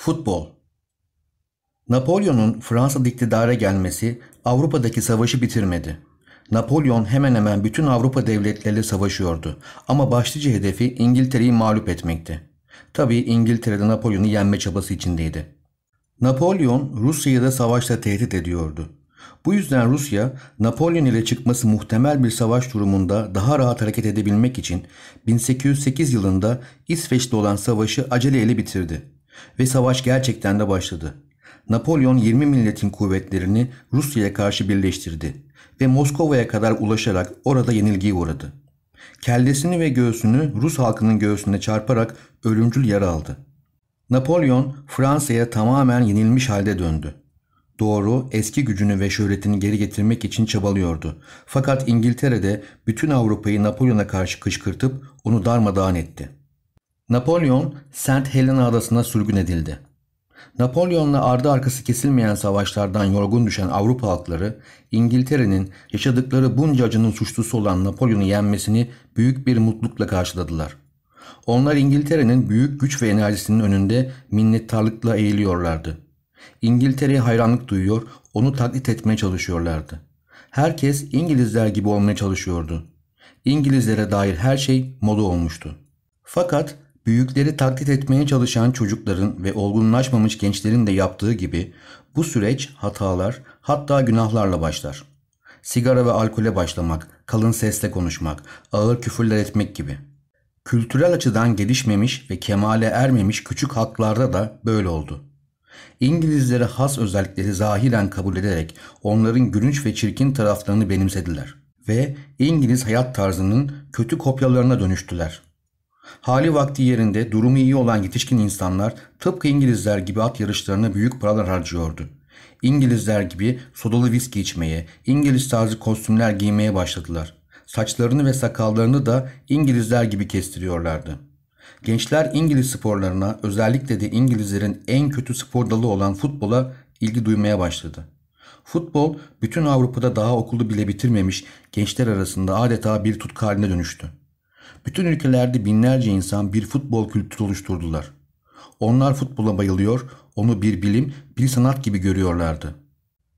Futbol Napolyon'un Fransa iktidara gelmesi Avrupa'daki savaşı bitirmedi. Napolyon hemen hemen bütün Avrupa devletleriyle savaşıyordu ama başlıca hedefi İngiltere'yi mağlup etmekti. Tabii İngiltere'de Napolyon'u yenme çabası içindeydi. Napolyon Rusya'yı da savaşla tehdit ediyordu. Bu yüzden Rusya, Napolyon ile çıkması muhtemel bir savaş durumunda daha rahat hareket edebilmek için 1808 yılında İsveç'te olan savaşı aceleyle bitirdi. Ve savaş gerçekten de başladı. Napolyon 20 milletin kuvvetlerini Rusya'ya karşı birleştirdi ve Moskova'ya kadar ulaşarak orada yenilgiye uğradı. Kellesini ve göğsünü Rus halkının göğsüne çarparak ölümcül yara aldı. Napolyon Fransa'ya tamamen yenilmiş halde döndü. Doğru, eski gücünü ve şöhretini geri getirmek için çabalıyordu. Fakat İngiltere'de bütün Avrupa'yı Napolyon'a karşı kışkırtıp onu darmadağın etti.'' Napolyon St. Helena adasına sürgün edildi. Napolyon'la ardı arkası kesilmeyen savaşlardan yorgun düşen Avrupa halkları İngiltere'nin yaşadıkları bunca acının suçlusu olan Napolyon'u yenmesini büyük bir mutlulukla karşıladılar. Onlar İngiltere'nin büyük güç ve enerjisinin önünde minnettarlıkla eğiliyorlardı. İngiltere'ye hayranlık duyuyor, onu taklit etmeye çalışıyorlardı. Herkes İngilizler gibi olmaya çalışıyordu. İngilizlere dair her şey moda olmuştu. Fakat Büyükleri taklit etmeye çalışan çocukların ve olgunlaşmamış gençlerin de yaptığı gibi bu süreç hatalar hatta günahlarla başlar. Sigara ve alkole başlamak, kalın sesle konuşmak, ağır küfürler etmek gibi. Kültürel açıdan gelişmemiş ve kemale ermemiş küçük halklarda da böyle oldu. İngilizlere has özellikleri zahiren kabul ederek onların gülünç ve çirkin taraflarını benimsediler ve İngiliz hayat tarzının kötü kopyalarına dönüştüler.'' Hali vakti yerinde durumu iyi olan yetişkin insanlar tıpkı İngilizler gibi at yarışlarına büyük paralar harcıyordu. İngilizler gibi sodalı viski içmeye, İngiliz tarzı kostümler giymeye başladılar. Saçlarını ve sakallarını da İngilizler gibi kestiriyorlardı. Gençler İngiliz sporlarına, özellikle de İngilizlerin en kötü spor dalı olan futbola ilgi duymaya başladı. Futbol bütün Avrupa'da daha okulu bile bitirmemiş gençler arasında adeta bir tutku haline dönüştü. Bütün ülkelerde binlerce insan bir futbol kültürü oluşturdular. Onlar futbola bayılıyor, onu bir bilim, bir sanat gibi görüyorlardı.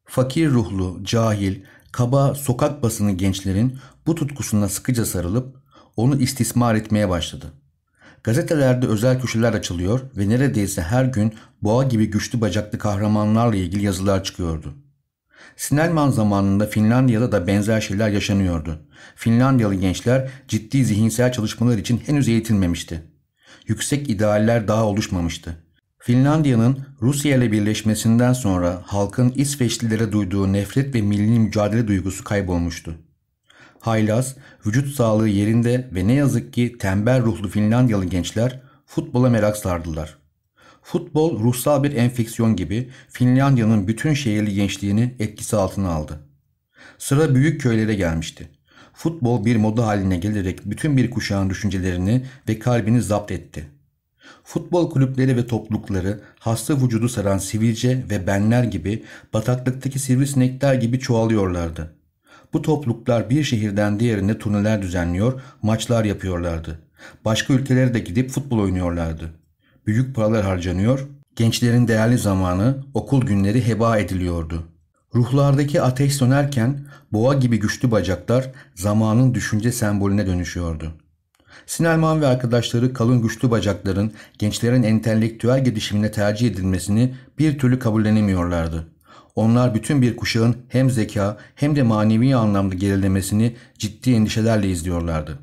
Fakir ruhlu, cahil, kaba sokak basını gençlerin bu tutkusuna sıkıca sarılıp onu istismar etmeye başladı. Gazetelerde özel köşeler açılıyor ve neredeyse her gün boğa gibi güçlü bacaklı kahramanlarla ilgili yazılar çıkıyordu. Sinelman zamanında Finlandiya'da da benzer şeyler yaşanıyordu. Finlandiyalı gençler ciddi zihinsel çalışmalar için henüz eğitilmemişti. Yüksek idealler daha oluşmamıştı. Finlandiya'nın Rusya ile birleşmesinden sonra halkın İsveçlilere duyduğu nefret ve milli mücadele duygusu kaybolmuştu. Haylaz, vücut sağlığı yerinde ve ne yazık ki tembel ruhlu Finlandiyalı gençler futbola merak sardılar. Futbol ruhsal bir enfeksiyon gibi Finlandiya'nın bütün şehirli gençliğini etkisi altına aldı. Sıra büyük köylere gelmişti. Futbol bir moda haline gelerek bütün bir kuşağın düşüncelerini ve kalbini zapt etti. Futbol kulüpleri ve toplulukları hasta vücudu saran sivilce ve benler gibi bataklıktaki sivrisinekler gibi çoğalıyorlardı. Bu topluluklar bir şehirden diğerine turneler düzenliyor, maçlar yapıyorlardı. Başka ülkelere de gidip futbol oynuyorlardı.'' büyük paralar harcanıyor, gençlerin değerli zamanı, okul günleri heba ediliyordu. Ruhlardaki ateş sönerken boğa gibi güçlü bacaklar zamanın düşünce sembolüne dönüşüyordu. Sinelman ve arkadaşları kalın güçlü bacakların gençlerin entelektüel gelişimine tercih edilmesini bir türlü kabullenemiyorlardı. Onlar bütün bir kuşağın hem zeka hem de manevi anlamda gerilemesini ciddi endişelerle izliyorlardı.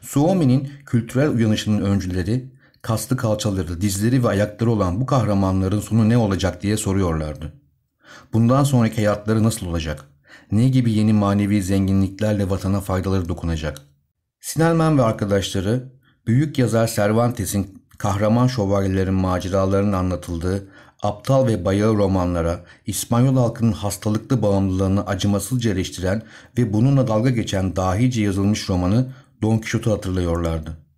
Suomi'nin kültürel uyanışının öncüleri kaslı kalçaları, dizleri ve ayakları olan bu kahramanların sonu ne olacak diye soruyorlardı. Bundan sonraki hayatları nasıl olacak? Ne gibi yeni manevi zenginliklerle vatana faydaları dokunacak? Sinelman ve arkadaşları, büyük yazar Cervantes'in kahraman şövalyelerin maceralarının anlatıldığı aptal ve bayağı romanlara, İspanyol halkının hastalıklı bağımlılığını acımasızca eleştiren ve bununla dalga geçen dahice yazılmış romanı Don Quixote'u hatırlıyorlardı.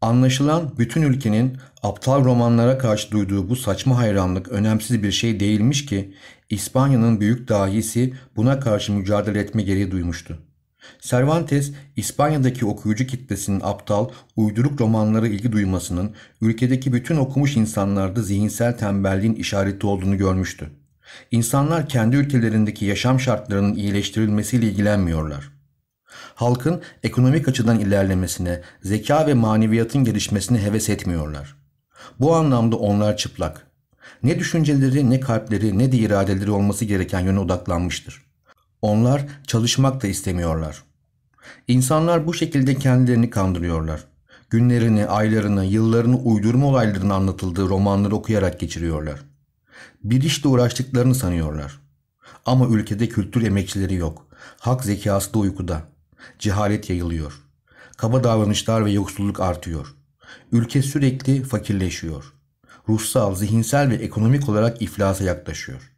Anlaşılan bütün ülkenin aptal romanlara karşı duyduğu bu saçma hayranlık önemsiz bir şey değilmiş ki İspanya'nın büyük dahisi buna karşı mücadele etme gereği duymuştu. Cervantes, İspanya'daki okuyucu kitlesinin aptal, uyduruk romanlara ilgi duymasının ülkedeki bütün okumuş insanlarda zihinsel tembelliğin işareti olduğunu görmüştü. İnsanlar kendi ülkelerindeki yaşam şartlarının iyileştirilmesiyle ilgilenmiyorlar. Halkın ekonomik açıdan ilerlemesine, zeka ve maneviyatın gelişmesine heves etmiyorlar. Bu anlamda onlar çıplak. Ne düşünceleri, ne kalpleri, ne de iradeleri olması gereken yöne odaklanmıştır. Onlar çalışmak da istemiyorlar. İnsanlar bu şekilde kendilerini kandırıyorlar. Günlerini, aylarını, yıllarını uydurma olayların anlatıldığı romanları okuyarak geçiriyorlar. Bir işle uğraştıklarını sanıyorlar. Ama ülkede kültür emekçileri yok. Hak zekası da uykuda. Cehalet yayılıyor. Kaba davranışlar ve yoksulluk artıyor. Ülke sürekli fakirleşiyor. Ruhsal, zihinsel ve ekonomik olarak iflasa yaklaşıyor.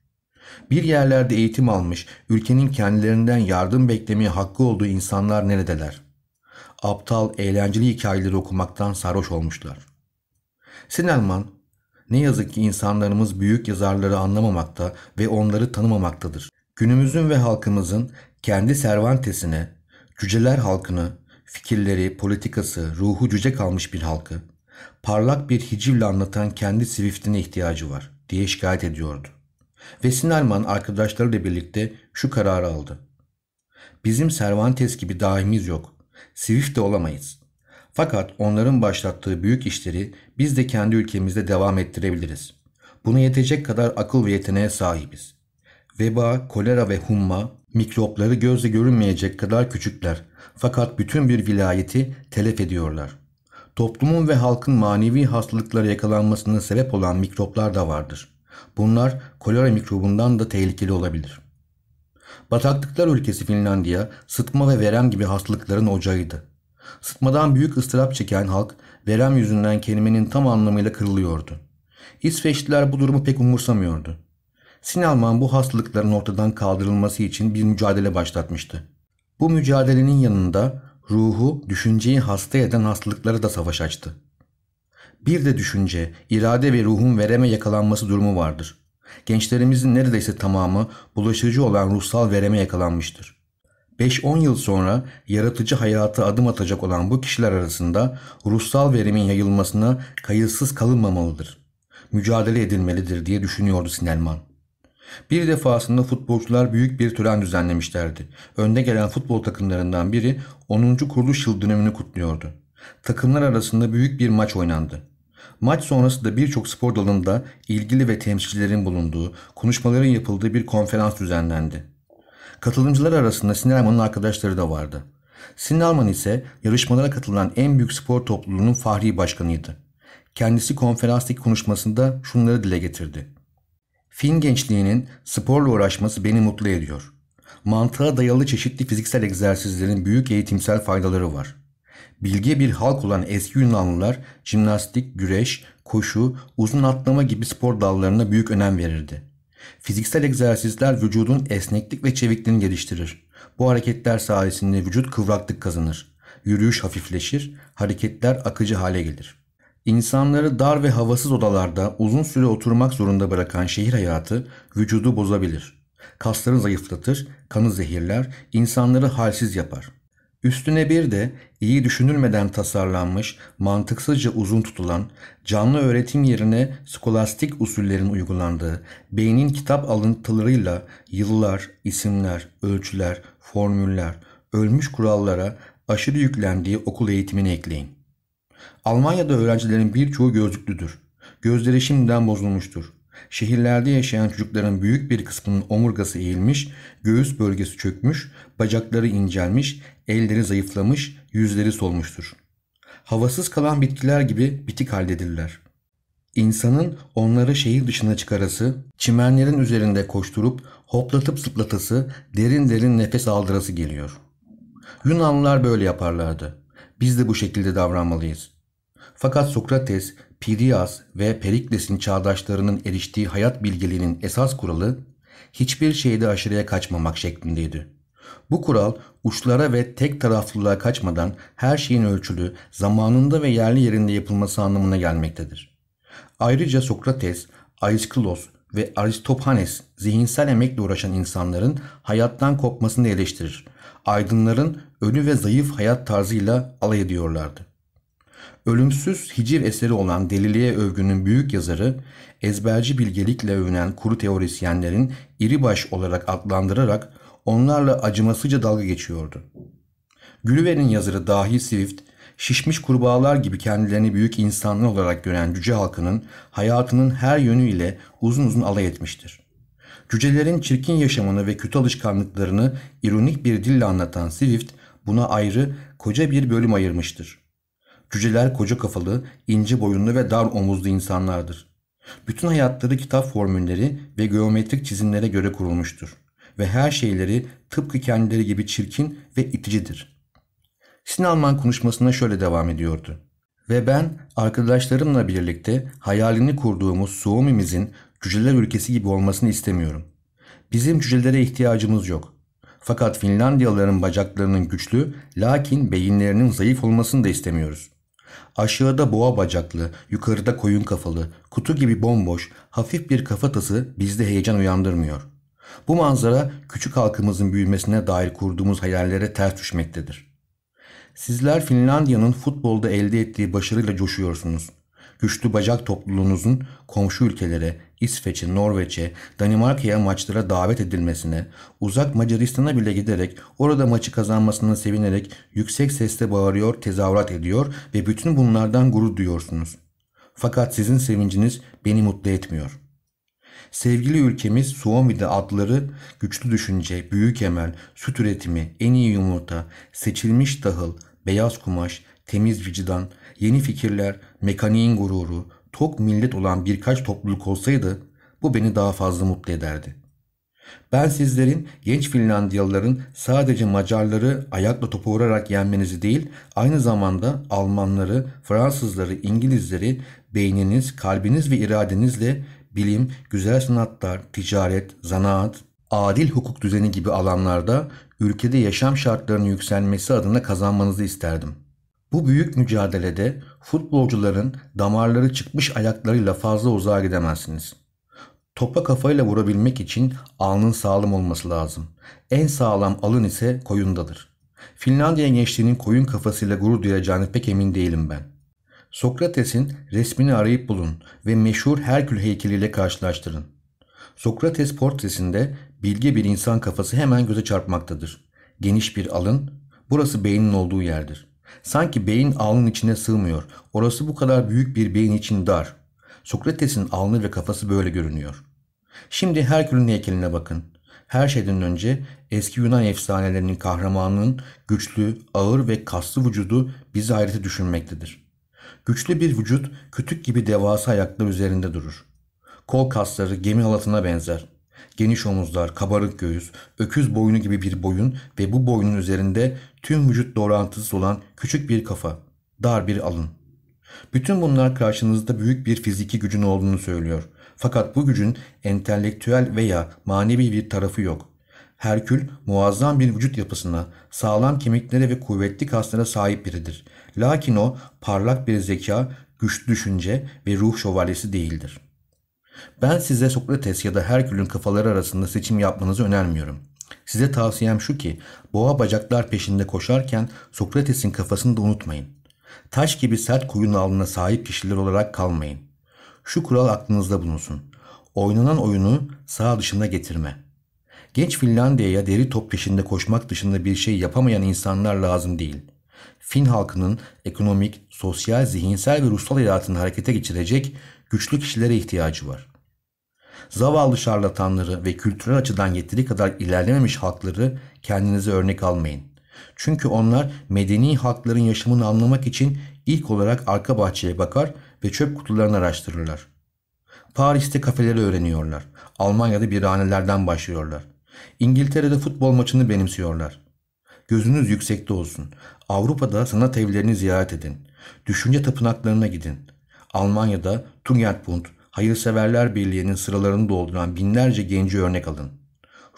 Bir yerlerde eğitim almış, ülkenin kendilerinden yardım beklemeye hakkı olduğu insanlar neredeler? Aptal, eğlenceli hikayeleri okumaktan sarhoş olmuşlar. Sinelman, ne yazık ki insanlarımız büyük yazarları anlamamakta ve onları tanımamaktadır. Günümüzün ve halkımızın kendi Servantesine cüceler halkını, fikirleri, politikası, ruhu cüce kalmış bir halkı, parlak bir hicivle anlatan kendi Swift'ine ihtiyacı var diye şikayet ediyordu. Ve Sinelman arkadaşlarıyla birlikte şu kararı aldı. Bizim Cervantes gibi daimiz yok. Swift de olamayız. Fakat onların başlattığı büyük işleri biz de kendi ülkemizde devam ettirebiliriz. Buna yetecek kadar akıl ve yeteneğe sahibiz. Veba, kolera ve humma Mikropları gözle görünmeyecek kadar küçükler fakat bütün bir vilayeti telef ediyorlar. Toplumun ve halkın manevi hastalıklara yakalanmasına sebep olan mikroplar da vardır. Bunlar kolera mikrobundan da tehlikeli olabilir. Bataklıklar ülkesi Finlandiya sıtma ve verem gibi hastalıkların ocağıydı. Sıtmadan büyük ıstırap çeken halk verem yüzünden kelimenin tam anlamıyla kırılıyordu. İsveçliler bu durumu pek umursamıyordu. Sinelman bu hastalıkların ortadan kaldırılması için bir mücadele başlatmıştı. Bu mücadelenin yanında ruhu, düşünceyi hasta eden hastalıklara da savaş açtı. Bir de düşünce, irade ve ruhun vereme yakalanması durumu vardır. Gençlerimizin neredeyse tamamı bulaşıcı olan ruhsal vereme yakalanmıştır. 5-10 yıl sonra yaratıcı hayata adım atacak olan bu kişiler arasında ruhsal verimin yayılmasına kayıtsız kalınmamalıdır. Mücadele edilmelidir diye düşünüyordu Sinelman. Bir defasında futbolcular büyük bir tören düzenlemişlerdi. Önde gelen futbol takımlarından biri 10. kuruluş yıl dönemini kutluyordu. Takımlar arasında büyük bir maç oynandı. Maç sonrası da birçok spor dalında ilgili ve temsilcilerin bulunduğu, konuşmaların yapıldığı bir konferans düzenlendi. Katılımcılar arasında Sinelman'ın arkadaşları da vardı. Sinelman ise yarışmalara katılan en büyük spor topluluğunun fahri başkanıydı. Kendisi konferanstaki konuşmasında şunları dile getirdi. Fin gençliğinin sporla uğraşması beni mutlu ediyor. Mantığa dayalı çeşitli fiziksel egzersizlerin büyük eğitimsel faydaları var. Bilge bir halk olan eski Yunanlılar jimnastik, güreş, koşu, uzun atlama gibi spor dallarına büyük önem verirdi. Fiziksel egzersizler vücudun esneklik ve çevikliğini geliştirir. Bu hareketler sayesinde vücut kıvraklık kazanır. Yürüyüş hafifleşir, hareketler akıcı hale gelir. İnsanları dar ve havasız odalarda uzun süre oturmak zorunda bırakan şehir hayatı vücudu bozabilir. Kaslarını zayıflatır, kanı zehirler, insanları halsiz yapar. Üstüne bir de iyi düşünülmeden tasarlanmış, mantıksızca uzun tutulan, canlı öğretim yerine skolastik usullerin uygulandığı, beynin kitap alıntılarıyla yıllar, isimler, ölçüler, formüller, ölmüş kurallara aşırı yüklendiği okul eğitimini ekleyin. Almanya'da öğrencilerin birçoğu gözlüklüdür. Gözleri şimdiden bozulmuştur. Şehirlerde yaşayan çocukların büyük bir kısmının omurgası eğilmiş, göğüs bölgesi çökmüş, bacakları incelmiş, elleri zayıflamış, yüzleri solmuştur. Havasız kalan bitkiler gibi bitik haldedirler. İnsanın onları şehir dışına çıkarası, çimenlerin üzerinde koşturup hoplatıp zıplatası, derin derin nefes aldırası geliyor. Yunanlılar böyle yaparlardı. Biz de bu şekilde davranmalıyız. Fakat Sokrates, Pirias ve Perikles'in çağdaşlarının eriştiği hayat bilgeliğinin esas kuralı hiçbir şeyde aşırıya kaçmamak şeklindeydi. Bu kural uçlara ve tek taraflılığa kaçmadan her şeyin ölçülü, zamanında ve yerli yerinde yapılması anlamına gelmektedir. Ayrıca Sokrates, Aeschylus ve Aristophanes zihinsel emekle uğraşan insanların hayattan kopmasını eleştirir. Aydınların ölü ve zayıf hayat tarzıyla alay ediyorlardı. Ölümsüz hicir eseri olan Deliliğe Övgü'nün büyük yazarı, ezberci bilgelikle övünen kuru teorisyenlerin iri baş olarak adlandırarak onlarla acımasızca dalga geçiyordu. Gülüver'in yazarı dahi Swift, şişmiş kurbağalar gibi kendilerini büyük insanlar olarak gören cüce halkının hayatının her yönüyle uzun uzun alay etmiştir. Cücelerin çirkin yaşamını ve kötü alışkanlıklarını ironik bir dille anlatan Swift, buna ayrı koca bir bölüm ayırmıştır. Cüceler koca kafalı, ince boyunlu ve dar omuzlu insanlardır. Bütün hayatları kitap formülleri ve geometrik çizimlere göre kurulmuştur ve her şeyleri tıpkı kendileri gibi çirkin ve iticidir. Sinalman konuşmasına şöyle devam ediyordu. Ve ben arkadaşlarımla birlikte hayalini kurduğumuz Suomi'mizin cüceler ülkesi gibi olmasını istemiyorum. Bizim cücelere ihtiyacımız yok. Fakat Finlandiyalıların bacaklarının güçlü lakin beyinlerinin zayıf olmasını da istemiyoruz. Aşağıda boğa bacaklı, yukarıda koyun kafalı, kutu gibi bomboş, hafif bir kafatası bizde heyecan uyandırmıyor. Bu manzara küçük halkımızın büyümesine dair kurduğumuz hayallere ters düşmektedir. Sizler Finlandiya'nın futbolda elde ettiği başarıyla coşuyorsunuz güçlü bacak topluluğunuzun komşu ülkelere, İsveç'e, Norveç'e, Danimarka'ya maçlara davet edilmesine, uzak Macaristan'a bile giderek orada maçı kazanmasına sevinerek yüksek sesle bağırıyor, tezahürat ediyor ve bütün bunlardan gurur duyuyorsunuz. Fakat sizin sevinciniz beni mutlu etmiyor.'' Sevgili ülkemiz Suomi'de adları güçlü düşünce, büyük emel, süt üretimi, en iyi yumurta, seçilmiş tahıl, beyaz kumaş, temiz vicdan, yeni fikirler, mekaniğin gururu, tok millet olan birkaç topluluk olsaydı bu beni daha fazla mutlu ederdi. Ben sizlerin genç Finlandiyalıların sadece Macarları ayakla topu vurarak yenmenizi değil, aynı zamanda Almanları, Fransızları, İngilizleri beyniniz, kalbiniz ve iradenizle bilim, güzel sanatlar, ticaret, zanaat, adil hukuk düzeni gibi alanlarda ülkede yaşam şartlarının yükselmesi adına kazanmanızı isterdim.'' Bu büyük mücadelede futbolcuların damarları çıkmış ayaklarıyla fazla uzağa gidemezsiniz. Topa kafayla vurabilmek için alnın sağlam olması lazım. En sağlam alın ise koyundadır. Finlandiya gençliğinin koyun kafasıyla gurur duyacağını pek emin değilim ben. Sokrates'in resmini arayıp bulun ve meşhur Herkül heykeliyle karşılaştırın. Sokrates portresinde bilge bir insan kafası hemen göze çarpmaktadır. Geniş bir alın, burası beynin olduğu yerdir. Sanki beyin alnın içine sığmıyor. Orası bu kadar büyük bir beyin için dar. Sokrates'in alnı ve kafası böyle görünüyor. Şimdi Herkül'ün heykeline bakın. Her şeyden önce eski Yunan efsanelerinin kahramanının güçlü, ağır ve kaslı vücudu bizi hayrete düşünmektedir. Güçlü bir vücut kütük gibi devasa ayaklar üzerinde durur. Kol kasları gemi halatına benzer. Geniş omuzlar, kabarık göğüs, öküz boynu gibi bir boyun ve bu boynun üzerinde tüm vücut doğrantısız olan küçük bir kafa, dar bir alın. Bütün bunlar karşınızda büyük bir fiziki gücün olduğunu söylüyor. Fakat bu gücün entelektüel veya manevi bir tarafı yok. Herkül muazzam bir vücut yapısına, sağlam kemiklere ve kuvvetli kaslara sahip biridir. Lakin o parlak bir zeka, güçlü düşünce ve ruh şövalyesi değildir.'' Ben size Sokrates ya da Herkül'ün kafaları arasında seçim yapmanızı önermiyorum. Size tavsiyem şu ki boğa bacaklar peşinde koşarken Sokrates'in kafasını da unutmayın. Taş gibi sert koyun alnına sahip kişiler olarak kalmayın. Şu kural aklınızda bulunsun. Oynanan oyunu sağ dışında getirme. Genç Finlandiya'ya deri top peşinde koşmak dışında bir şey yapamayan insanlar lazım değil. Fin halkının ekonomik, sosyal, zihinsel ve ruhsal hayatını harekete geçirecek güçlü kişilere ihtiyacı var. Zavallı şarlatanları ve kültürel açıdan yeteri kadar ilerlememiş halkları kendinize örnek almayın. Çünkü onlar medeni halkların yaşamını anlamak için ilk olarak arka bahçeye bakar ve çöp kutularını araştırırlar. Paris'te kafeleri öğreniyorlar. Almanya'da bir biranelerden başlıyorlar. İngiltere'de futbol maçını benimsiyorlar. Gözünüz yüksekte olsun. Avrupa'da sanat evlerini ziyaret edin. Düşünce tapınaklarına gidin. Almanya'da Tugendbund, Hayırseverler Birliği'nin sıralarını dolduran binlerce genci örnek alın.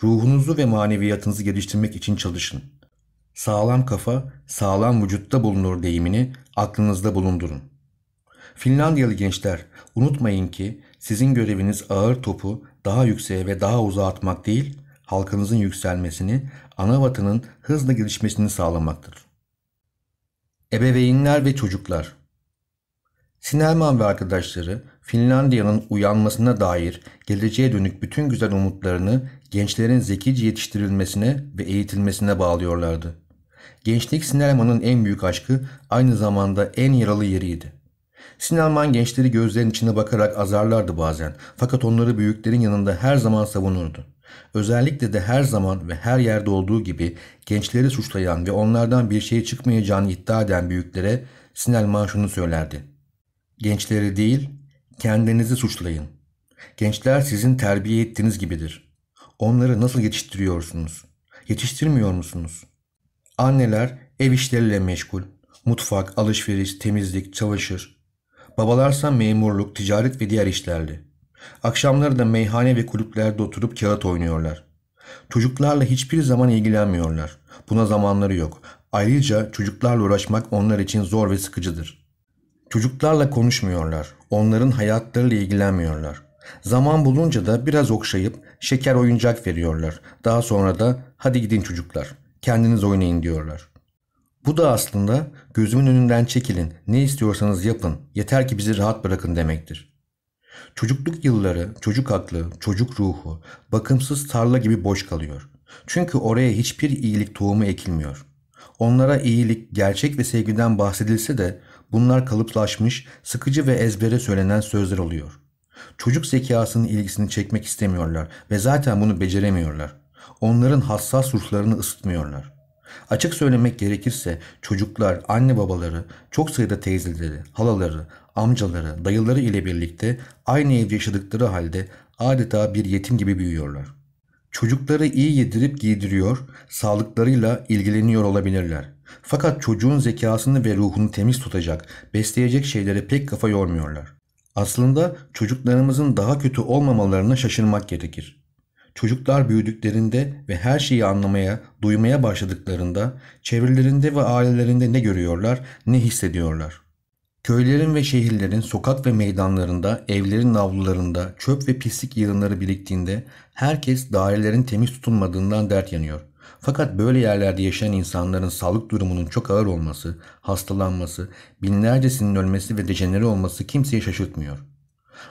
Ruhunuzu ve maneviyatınızı geliştirmek için çalışın. Sağlam kafa, sağlam vücutta bulunur deyimini aklınızda bulundurun. Finlandiyalı gençler, unutmayın ki sizin göreviniz ağır topu daha yükseğe ve daha uzağa atmak değil, halkınızın yükselmesini, ana vatanın hızla gelişmesini sağlamaktır. Ebeveynler ve çocuklar Sinelman ve arkadaşları Finlandiya'nın uyanmasına dair geleceğe dönük bütün güzel umutlarını gençlerin zekice yetiştirilmesine ve eğitilmesine bağlıyorlardı. Gençlik Sinelman'ın en büyük aşkı aynı zamanda en yaralı yeriydi. Sinelman gençleri gözlerinin içine bakarak azarlardı bazen fakat onları büyüklerin yanında her zaman savunurdu. Özellikle de her zaman ve her yerde olduğu gibi gençleri suçlayan ve onlardan bir şey çıkmayacağını iddia eden büyüklere Sinelman şunu söylerdi. Gençleri değil Kendinizi suçlayın. Gençler sizin terbiye ettiğiniz gibidir. Onları nasıl yetiştiriyorsunuz? Yetiştirmiyor musunuz? Anneler ev işleriyle meşgul. Mutfak, alışveriş, temizlik, çamaşır. Babalarsa memurluk, ticaret ve diğer işlerle. Akşamları da meyhane ve kulüplerde oturup kağıt oynuyorlar. Çocuklarla hiçbir zaman ilgilenmiyorlar. Buna zamanları yok. Ayrıca çocuklarla uğraşmak onlar için zor ve sıkıcıdır. Çocuklarla konuşmuyorlar. Onların hayatlarıyla ilgilenmiyorlar. Zaman bulunca da biraz okşayıp şeker oyuncak veriyorlar. Daha sonra da hadi gidin çocuklar kendiniz oynayın diyorlar. Bu da aslında gözümün önünden çekilin, ne istiyorsanız yapın, yeter ki bizi rahat bırakın demektir. Çocukluk yılları, çocuk aklı, çocuk ruhu bakımsız tarla gibi boş kalıyor. Çünkü oraya hiçbir iyilik tohumu ekilmiyor. Onlara iyilik, gerçek ve sevgiden bahsedilse de bunlar kalıplaşmış, sıkıcı ve ezbere söylenen sözler oluyor. Çocuk zekasının ilgisini çekmek istemiyorlar ve zaten bunu beceremiyorlar. Onların hassas ruhlarını ısıtmıyorlar. Açık söylemek gerekirse çocuklar, anne babaları, çok sayıda teyzeleri, halaları, amcaları, dayıları ile birlikte aynı evde yaşadıkları halde adeta bir yetim gibi büyüyorlar. Çocukları iyi yedirip giydiriyor, sağlıklarıyla ilgileniyor olabilirler fakat çocuğun zekasını ve ruhunu temiz tutacak, besleyecek şeylere pek kafa yormuyorlar. Aslında çocuklarımızın daha kötü olmamalarına şaşırmak gerekir. Çocuklar büyüdüklerinde ve her şeyi anlamaya, duymaya başladıklarında çevrelerinde ve ailelerinde ne görüyorlar, ne hissediyorlar. Köylerin ve şehirlerin sokak ve meydanlarında, evlerin avlularında çöp ve pislik yığınları biriktiğinde herkes dairelerin temiz tutulmadığından dert yanıyor. Fakat böyle yerlerde yaşayan insanların sağlık durumunun çok ağır olması, hastalanması, binlercesinin ölmesi ve dejenere olması kimseye şaşırtmıyor.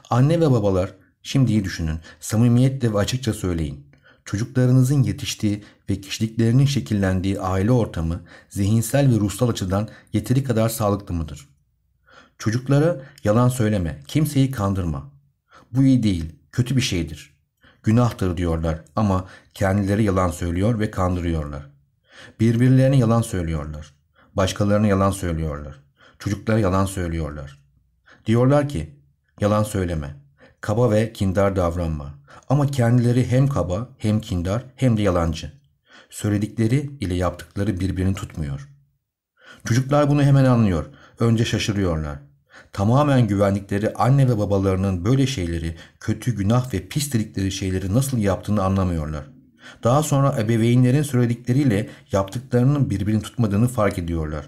Anne ve babalar şimdiyi düşünün, samimiyetle ve açıkça söyleyin. Çocuklarınızın yetiştiği ve kişiliklerinin şekillendiği aile ortamı zihinsel ve ruhsal açıdan yeteri kadar sağlıklı mıdır? Çocuklara yalan söyleme, kimseyi kandırma. Bu iyi değil, kötü bir şeydir günahtır diyorlar ama kendileri yalan söylüyor ve kandırıyorlar. Birbirlerine yalan söylüyorlar. Başkalarına yalan söylüyorlar. Çocuklara yalan söylüyorlar. Diyorlar ki yalan söyleme. Kaba ve kindar davranma. Ama kendileri hem kaba hem kindar hem de yalancı. Söyledikleri ile yaptıkları birbirini tutmuyor. Çocuklar bunu hemen anlıyor. Önce şaşırıyorlar tamamen güvendikleri anne ve babalarının böyle şeyleri, kötü günah ve pis dedikleri şeyleri nasıl yaptığını anlamıyorlar. Daha sonra ebeveynlerin söyledikleriyle yaptıklarının birbirini tutmadığını fark ediyorlar.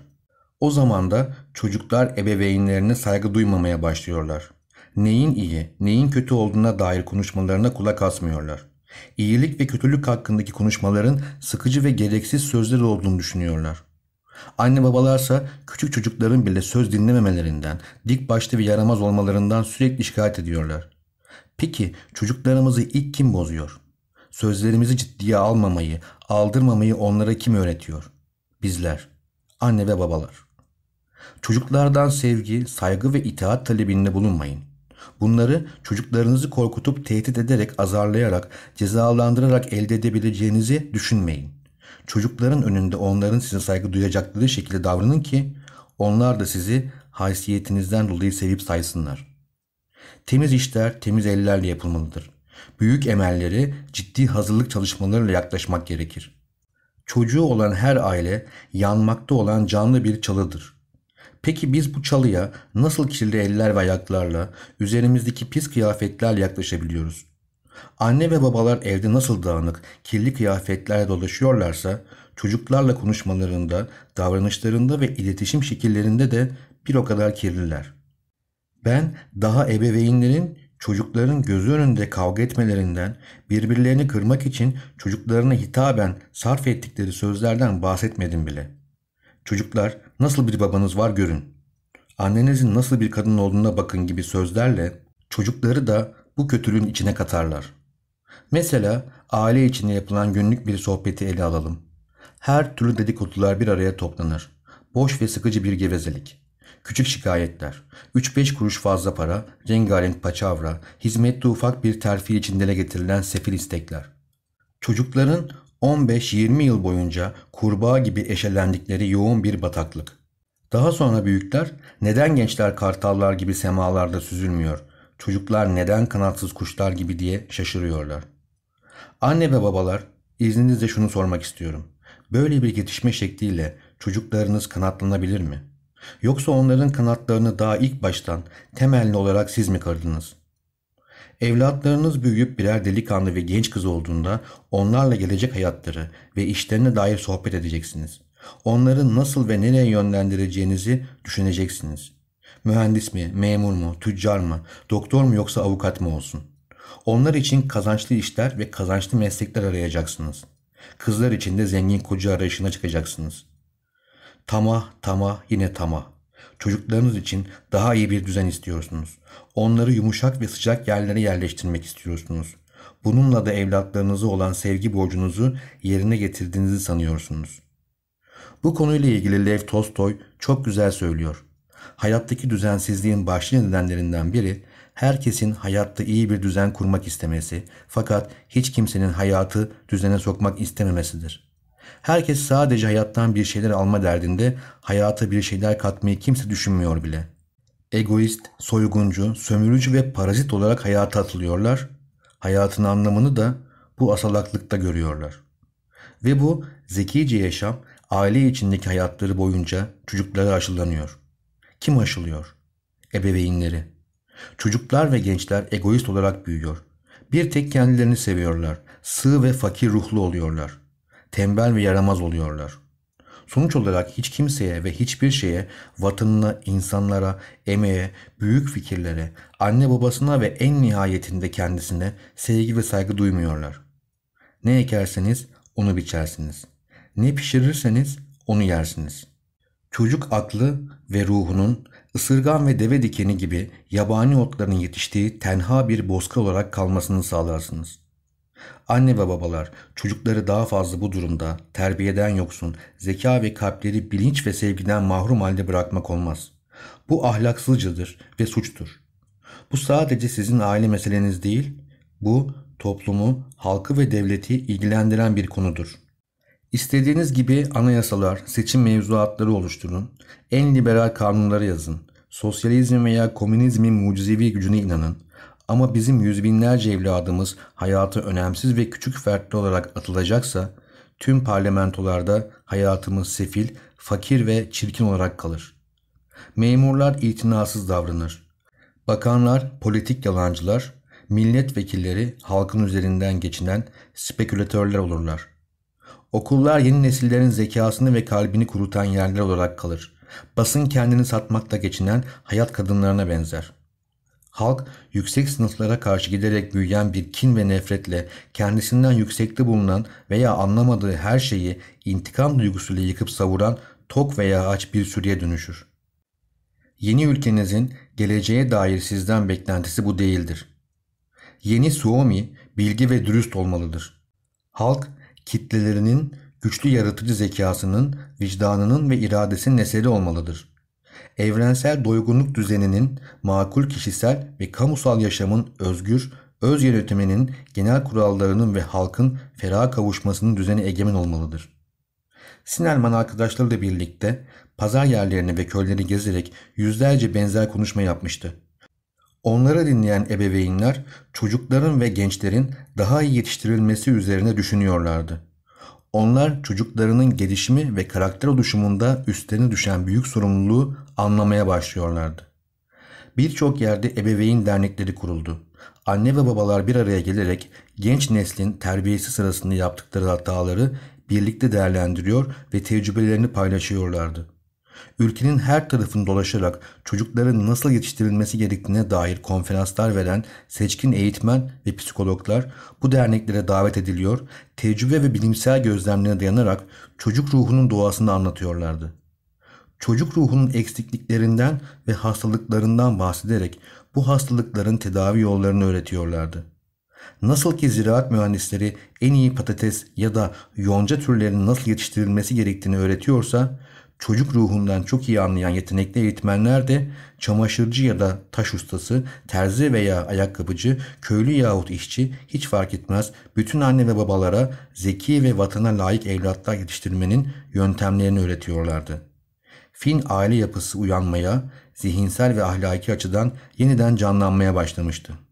O zaman da çocuklar ebeveynlerine saygı duymamaya başlıyorlar. Neyin iyi, neyin kötü olduğuna dair konuşmalarına kulak asmıyorlar. İyilik ve kötülük hakkındaki konuşmaların sıkıcı ve gereksiz sözler olduğunu düşünüyorlar. Anne babalarsa küçük çocukların bile söz dinlememelerinden, dik başlı ve yaramaz olmalarından sürekli şikayet ediyorlar. Peki çocuklarımızı ilk kim bozuyor? Sözlerimizi ciddiye almamayı, aldırmamayı onlara kim öğretiyor? Bizler, anne ve babalar. Çocuklardan sevgi, saygı ve itaat talebinde bulunmayın. Bunları çocuklarınızı korkutup tehdit ederek, azarlayarak, cezalandırarak elde edebileceğinizi düşünmeyin. Çocukların önünde onların size saygı duyacakları şekilde davranın ki onlar da sizi haysiyetinizden dolayı sevip saysınlar. Temiz işler temiz ellerle yapılmalıdır. Büyük emelleri ciddi hazırlık çalışmalarıyla yaklaşmak gerekir. Çocuğu olan her aile yanmakta olan canlı bir çalıdır. Peki biz bu çalıya nasıl kirli eller ve ayaklarla, üzerimizdeki pis kıyafetlerle yaklaşabiliyoruz? Anne ve babalar evde nasıl dağınık, kirli kıyafetlerle dolaşıyorlarsa çocuklarla konuşmalarında, davranışlarında ve iletişim şekillerinde de bir o kadar kirliler. Ben daha ebeveynlerin çocukların gözü önünde kavga etmelerinden, birbirlerini kırmak için çocuklarına hitaben sarf ettikleri sözlerden bahsetmedim bile. Çocuklar nasıl bir babanız var görün. Annenizin nasıl bir kadın olduğuna bakın gibi sözlerle çocukları da bu kötülüğün içine katarlar. Mesela aile içinde yapılan günlük bir sohbeti ele alalım. Her türlü dedikodular bir araya toplanır. Boş ve sıkıcı bir gevezelik. Küçük şikayetler, 3-5 kuruş fazla para, rengarenk paçavra, hizmette ufak bir terfi için dile getirilen sefil istekler. Çocukların 15-20 yıl boyunca kurbağa gibi eşelendikleri yoğun bir bataklık. Daha sonra büyükler neden gençler kartallar gibi semalarda süzülmüyor, çocuklar neden kanatsız kuşlar gibi diye şaşırıyorlar. Anne ve babalar izninizle şunu sormak istiyorum. Böyle bir yetişme şekliyle çocuklarınız kanatlanabilir mi? Yoksa onların kanatlarını daha ilk baştan temelli olarak siz mi kırdınız? Evlatlarınız büyüyüp birer delikanlı ve genç kız olduğunda onlarla gelecek hayatları ve işlerine dair sohbet edeceksiniz. Onları nasıl ve nereye yönlendireceğinizi düşüneceksiniz.'' Mühendis mi, memur mu, tüccar mı, doktor mu yoksa avukat mı olsun? Onlar için kazançlı işler ve kazançlı meslekler arayacaksınız. Kızlar için de zengin koca arayışına çıkacaksınız. Tamah, tamah, yine tamah. Çocuklarınız için daha iyi bir düzen istiyorsunuz. Onları yumuşak ve sıcak yerlere yerleştirmek istiyorsunuz. Bununla da evlatlarınızı olan sevgi borcunuzu yerine getirdiğinizi sanıyorsunuz. Bu konuyla ilgili Lev Tolstoy çok güzel söylüyor. Hayattaki düzensizliğin başlı nedenlerinden biri herkesin hayatta iyi bir düzen kurmak istemesi fakat hiç kimsenin hayatı düzene sokmak istememesidir. Herkes sadece hayattan bir şeyler alma derdinde hayata bir şeyler katmayı kimse düşünmüyor bile. Egoist, soyguncu, sömürücü ve parazit olarak hayata atılıyorlar. Hayatın anlamını da bu asalaklıkta görüyorlar. Ve bu zekice yaşam aile içindeki hayatları boyunca çocuklara aşılanıyor kim aşılıyor? Ebeveynleri. Çocuklar ve gençler egoist olarak büyüyor. Bir tek kendilerini seviyorlar. Sığ ve fakir ruhlu oluyorlar. Tembel ve yaramaz oluyorlar. Sonuç olarak hiç kimseye ve hiçbir şeye, vatanına, insanlara, emeğe, büyük fikirlere, anne babasına ve en nihayetinde kendisine sevgi ve saygı duymuyorlar. Ne ekerseniz onu biçersiniz. Ne pişirirseniz onu yersiniz çocuk aklı ve ruhunun ısırgan ve deve dikeni gibi yabani otların yetiştiği tenha bir bozkır olarak kalmasını sağlarsınız. Anne ve babalar çocukları daha fazla bu durumda terbiyeden yoksun, zeka ve kalpleri bilinç ve sevgiden mahrum halde bırakmak olmaz. Bu ahlaksızcadır ve suçtur. Bu sadece sizin aile meseleniz değil, bu toplumu, halkı ve devleti ilgilendiren bir konudur. İstediğiniz gibi anayasalar, seçim mevzuatları oluşturun, en liberal kanunları yazın, sosyalizm veya komünizmin mucizevi gücüne inanın ama bizim yüz binlerce evladımız hayatı önemsiz ve küçük fertli olarak atılacaksa tüm parlamentolarda hayatımız sefil, fakir ve çirkin olarak kalır. Memurlar itinasız davranır. Bakanlar politik yalancılar, milletvekilleri halkın üzerinden geçinen spekülatörler olurlar. Okullar yeni nesillerin zekasını ve kalbini kurutan yerler olarak kalır. Basın kendini satmakla geçinen hayat kadınlarına benzer. Halk yüksek sınıflara karşı giderek büyüyen bir kin ve nefretle kendisinden yüksekte bulunan veya anlamadığı her şeyi intikam duygusuyla yıkıp savuran tok veya aç bir sürüye dönüşür. Yeni ülkenizin geleceğe dair sizden beklentisi bu değildir. Yeni Suomi bilgi ve dürüst olmalıdır. Halk kitlelerinin güçlü yaratıcı zekasının, vicdanının ve iradesinin eseri olmalıdır. Evrensel doygunluk düzeninin, makul kişisel ve kamusal yaşamın özgür, öz yönetiminin, genel kurallarının ve halkın feraha kavuşmasının düzeni egemen olmalıdır. Sinelman arkadaşlarıyla birlikte pazar yerlerini ve köyleri gezerek yüzlerce benzer konuşma yapmıştı. Onlara dinleyen ebeveynler çocukların ve gençlerin daha iyi yetiştirilmesi üzerine düşünüyorlardı. Onlar çocuklarının gelişimi ve karakter oluşumunda üstlerine düşen büyük sorumluluğu anlamaya başlıyorlardı. Birçok yerde ebeveyn dernekleri kuruldu. Anne ve babalar bir araya gelerek genç neslin terbiyesi sırasında yaptıkları hataları birlikte değerlendiriyor ve tecrübelerini paylaşıyorlardı. Ülkenin her tarafını dolaşarak çocukların nasıl yetiştirilmesi gerektiğine dair konferanslar veren seçkin eğitmen ve psikologlar bu derneklere davet ediliyor, tecrübe ve bilimsel gözlemlerine dayanarak çocuk ruhunun doğasını anlatıyorlardı. Çocuk ruhunun eksikliklerinden ve hastalıklarından bahsederek bu hastalıkların tedavi yollarını öğretiyorlardı. Nasıl ki ziraat mühendisleri en iyi patates ya da yonca türlerinin nasıl yetiştirilmesi gerektiğini öğretiyorsa, çocuk ruhundan çok iyi anlayan yetenekli eğitmenler de çamaşırcı ya da taş ustası, terzi veya ayakkabıcı, köylü yahut işçi hiç fark etmez bütün anne ve babalara zeki ve vatana layık evlatlar yetiştirmenin yöntemlerini öğretiyorlardı. Fin aile yapısı uyanmaya, zihinsel ve ahlaki açıdan yeniden canlanmaya başlamıştı.